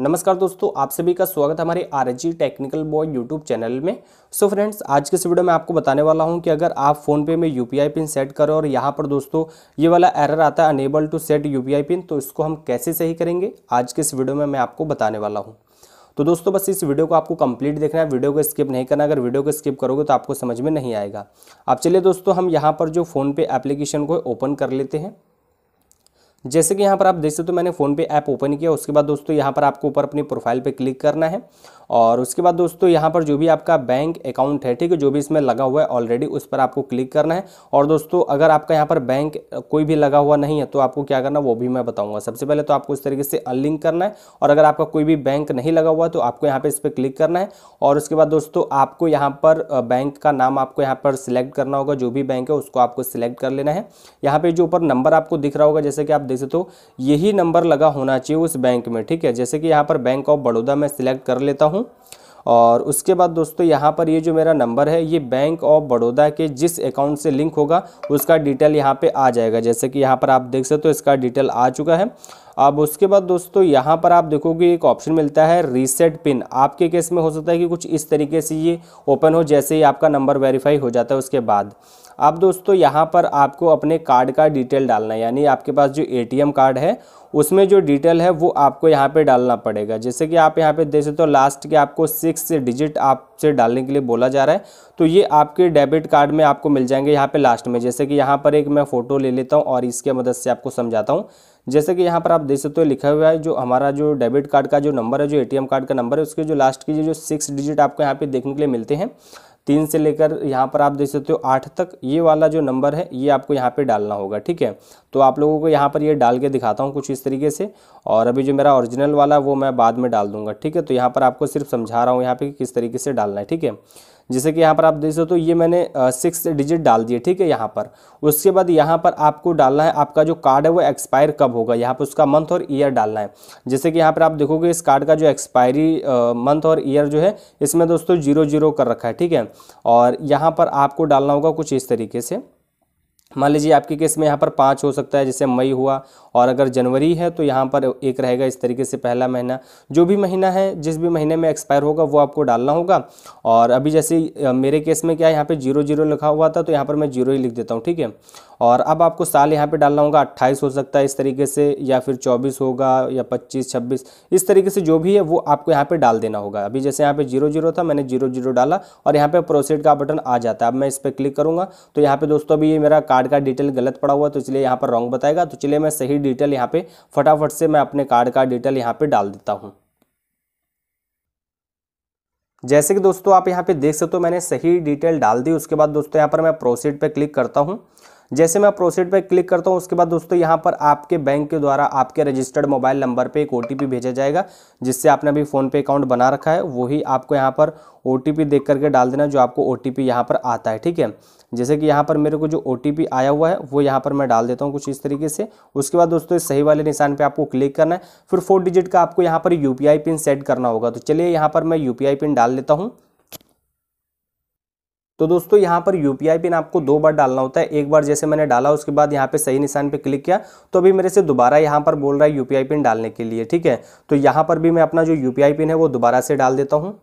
नमस्कार दोस्तों आप सभी का स्वागत है हमारे R G technical boy YouTube channel में सो so फ्रेंड्स आज के इस वीडियो में आपको बताने वाला हूं कि अगर आप फोन पे में यूपीआई पिन सेट करो और यहां पर दोस्तों ये वाला एरर आता है unable to set UPI pin तो इसको हम कैसे सही करेंगे आज के इस वीडियो में मैं आपको बताने वाला हूँ तो दोस्तों बस इस वीडियो को आपको कंप्लीट देखना है वीडियो को स्किप नहीं करना अगर वीडियो को स्किप करोगे तो आपको समझ में नहीं आएगा अब चलिए दोस्तों हम यहाँ पर जो फ़ोन पे एप्लीकेशन को ओपन कर लेते हैं जैसे कि यहाँ पर आप देख सकते हो तो मैंने पे ऐप ओपन किया उसके बाद दोस्तों यहाँ पर आपको ऊपर अपनी प्रोफाइल पे क्लिक करना है और उसके बाद दोस्तों यहाँ पर जो भी आपका बैंक अकाउंट है ठीक है जो भी इसमें लगा हुआ है ऑलरेडी उस पर आपको क्लिक करना है और दोस्तों अगर आपका यहाँ पर बैंक कोई भी लगा हुआ नहीं है तो आपको क्या करना वो भी मैं बताऊँगा सबसे पहले तो आपको इस तरीके से अनलिंक करना है और अगर आपका कोई भी बैंक नहीं लगा हुआ तो आपको यहाँ पर इस पर क्लिक करना है और उसके बाद दोस्तों आपको यहाँ पर बैंक का नाम आपको यहाँ पर सिलेक्ट करना होगा जो भी बैंक है उसको आपको सिलेक्ट कर लेना है यहाँ पर जो ऊपर नंबर आपको दिख रहा होगा जैसे कि आप गलती से तो यही नंबर लगा होना चाहिए उस बैंक में ठीक है जैसे कि यहाँ पर बैंक ऑफ बड़ौदा मैं सिलेक्ट कर लेता हूँ और उसके बाद दोस्तों यहाँ पर ये जो मेरा नंबर है ये बैंक ऑफ बड़ौदा के जिस अकाउंट से लिंक होगा उसका डिटेल यहाँ पे आ जाएगा जैसे कि यहाँ पर आप देख सकते हो तो इसका डिटेल आ चुका है अब उसके बाद दोस्तों यहाँ पर आप देखोगे एक ऑप्शन मिलता है रीसेट पिन आपके केस में हो सकता है कि कुछ इस तरीके से ये ओपन हो जैसे ही आपका नंबर वेरीफाई हो जाता है उसके बाद अब दोस्तों यहाँ पर आपको अपने कार्ड का डिटेल डालना है यानी आपके पास जो ए कार्ड है उसमें जो डिटेल है वो आपको यहाँ पे डालना पड़ेगा जैसे कि आप यहाँ पे देख सकते हो लास्ट के आपको सिक्स डिजिट आपसे डालने के लिए बोला जा रहा है तो ये आपके डेबिट कार्ड में आपको मिल जाएंगे यहाँ पे लास्ट में जैसे कि यहाँ पर एक मैं फ़ोटो ले लेता हूँ और इसके मदद से आपको समझाता हूँ जैसे कि यहाँ पर आप देख सकते हो लिखा हुआ है जो हमारा जो डेबिट कार्ड का जो नंबर है जो एटीएम कार्ड का नंबर है उसके जो लास्ट की जो सिक्स डिजिट आपको यहाँ पे देखने के लिए मिलते हैं तीन से लेकर यहाँ पर आप देख सकते हो आठ तक ये वाला जो नंबर है ये आपको यहाँ पे डालना होगा ठीक है तो आप लोगों को यहाँ पर ये डाल के दिखाता हूँ कुछ इस तरीके से और अभी जो मेरा ओरिजिनल वाला वो मैं बाद में डाल दूंगा ठीक है तो यहाँ पर आपको सिर्फ समझा रहा हूँ यहाँ पे कि किस तरीके से डालना है ठीक है जैसे कि यहाँ पर आप देख सकते हो तो ये मैंने सिक्स डिजिट डाल दिए ठीक है यहाँ पर उसके बाद यहाँ पर आपको डालना है आपका जो कार्ड है वो एक्सपायर कब होगा यहाँ पर उसका मंथ और ईयर डालना है जैसे कि यहाँ पर आप देखोगे इस कार्ड का जो एक्सपायरी मंथ और ईयर जो है इसमें दोस्तों जीरो जीरो कर रखा है ठीक है और यहाँ पर आपको डालना होगा कुछ इस तरीके से मान लीजिए आपके केस में यहाँ पर पाँच हो सकता है जैसे मई हुआ और अगर जनवरी है तो यहाँ पर एक रहेगा इस तरीके से पहला महीना जो भी महीना है जिस भी महीने में एक्सपायर होगा वो आपको डालना होगा और अभी जैसे मेरे केस में क्या है यहाँ पर जीरो जीरो लिखा हुआ था तो यहाँ पर मैं जीरो ही लिख देता हूँ ठीक है और अब आपको साल यहाँ पर डालना होगा अट्ठाईस हो सकता है इस तरीके से या फिर चौबीस होगा या पच्चीस छब्बीस इस तरीके से जो भी है वो आपको यहाँ पर डाल देना होगा अभी जैसे यहाँ पर जीरो जीरो था मैंने जीरो जीरो डाला और यहाँ पर प्रोसीड का बटन आ जाता है अब मैं इस पर क्लिक करूँगा तो यहाँ पर दोस्तों अभी ये मेरा कार्ड कार्ड का डिटेल गलत पड़ा हुआ है तो इसलिए यहाँ पर रॉन्ग बताएगा तो चलिए मैं सही डिटेल यहाँ पे फटाफट से मैं अपने कार्ड का डिटेल यहाँ पे डाल देता हूँ जैसे कि दोस्तों आप यहाँ पे देख सकते हो मैंने सही डिटेल डाल दी उसके बाद दोस्तों यहाँ पर मैं प्रोसीड पर क्लिक करता हूँ जैसे मैं प्रोसीड पर क्लिक करता हूँ उसके बाद दोस्तों यहाँ पर आपके बैंक के द्वारा आपके रजिस्टर्ड मोबाइल नंबर पर एक ओ भेजा जाएगा जिससे आपने अभी फ़ोनपे अकाउंट बना रखा है वही आपको यहाँ पर ओ देख करके डाल देना जो आपको ओ टी यहाँ पर आता है ठीक है जैसे कि यहाँ पर मेरे को जो ओ आया हुआ है वो यहाँ पर मैं डाल देता हूँ कुछ इस तरीके से उसके बाद दोस्तों सही वाले निशान पर आपको क्लिक करना है फिर फोर डिजिट का आपको यहाँ पर यू पिन सेट करना होगा तो चलिए यहाँ पर मैं यू पिन डाल देता हूँ तो दोस्तों यहाँ पर यूपीआई पिन आपको दो बार डालना होता है एक बार जैसे मैंने डाला उसके बाद यहाँ पे सही निशान पे क्लिक किया तो अभी मेरे से दोबारा यहाँ पर बोल रहा है यूपीआई पिन डालने के लिए ठीक है तो यहाँ पर भी मैं अपना जो यूपीआई पिन है वो दोबारा से डाल देता हूँ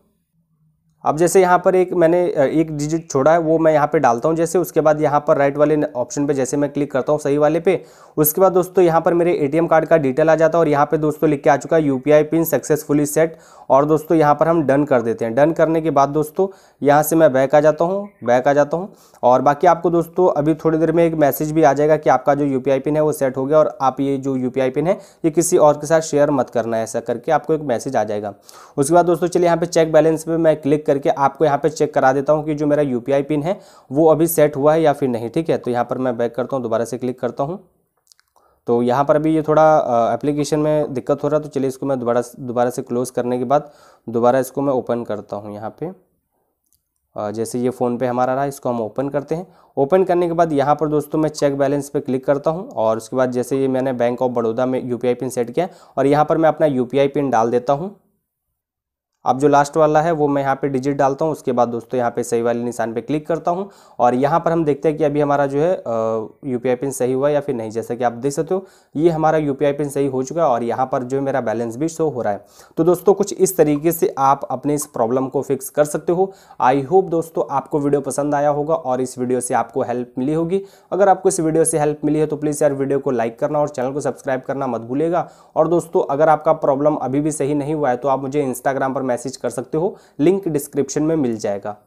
अब जैसे यहाँ पर एक मैंने एक डिजिट छोड़ा है वो मैं यहाँ पे डालता हूँ जैसे उसके बाद यहाँ पर राइट वाले ऑप्शन पे जैसे मैं क्लिक करता हूँ सही वाले पे उसके बाद दोस्तों यहाँ पर मेरे एटीएम कार्ड का डिटेल आ जाता है और यहाँ पे दोस्तों लिख के आ चुका है यूपीआई पिन सक्सेसफुली सेट और दोस्तों यहाँ पर हम डन कर देते हैं डन करने के बाद दोस्तों यहाँ से मैं बैक आ जाता हूँ बैक आ जाता हूँ और बाकी आपको दोस्तों अभी थोड़ी देर में एक मैसेज भी आ जाएगा कि आपका जो यू पिन है वो सेट हो गया और आप ये जो यू पिन है ये किसी और के साथ शेयर मत करना है ऐसा करके आपको एक मैसेज आ जाएगा उसके बाद दोस्तों चलिए यहाँ पर चेक बैलेंस पर मैं क्लिक करके आपको यहाँ पे चेक करा देता हूँ कि जो मेरा यू पिन है वो अभी सेट हुआ है या फिर नहीं ठीक है तो यहाँ पर मैं बैक करता हूँ दोबारा से क्लिक करता हूँ तो यहाँ पर अभी ये थोड़ा एप्लीकेशन में दिक्कत हो रहा है तो चलिए इसको मैं दोबारा दोबारा से क्लोज़ करने के बाद दोबारा इसको मैं ओपन करता हूँ यहाँ पे जैसे ये फ़ोन पे हमारा रहा इसको हम ओपन करते हैं ओपन करने के बाद यहाँ पर दोस्तों मैं चेक बैलेंस पे क्लिक करता हूँ और उसके बाद जैसे ये मैंने बैंक ऑफ बड़ौदा में यू पिन सेट किया और यहाँ पर मैं अपना यू पिन डाल देता हूँ अब जो लास्ट वाला है वो मैं यहाँ पे डिजिट डालता हूँ उसके बाद दोस्तों यहाँ पे सही वाले निशान पे क्लिक करता हूँ और यहाँ पर हम देखते हैं कि अभी हमारा जो है यू पी पिन सही हुआ या फिर नहीं जैसा कि आप देख सकते हो ये हमारा यू पी पिन सही हो चुका है और यहाँ पर जो मेरा बैलेंस भी शो हो रहा है तो दोस्तों कुछ इस तरीके से आप अपने इस प्रॉब्लम को फिक्स कर सकते हो आई होप दोस्तों आपको वीडियो पसंद आया होगा और इस वीडियो से आपको हेल्प मिली होगी अगर आपको इस वीडियो से हेल्प मिली है तो प्लीज़ यार वीडियो को लाइक करना और चैनल को सब्सक्राइब करना मत भूलेगा और दोस्तों अगर आपका प्रॉब्लम अभी भी सही नहीं हुआ है तो आप मुझे इंस्टाग्राम पर मैसेज कर सकते हो लिंक डिस्क्रिप्शन में मिल जाएगा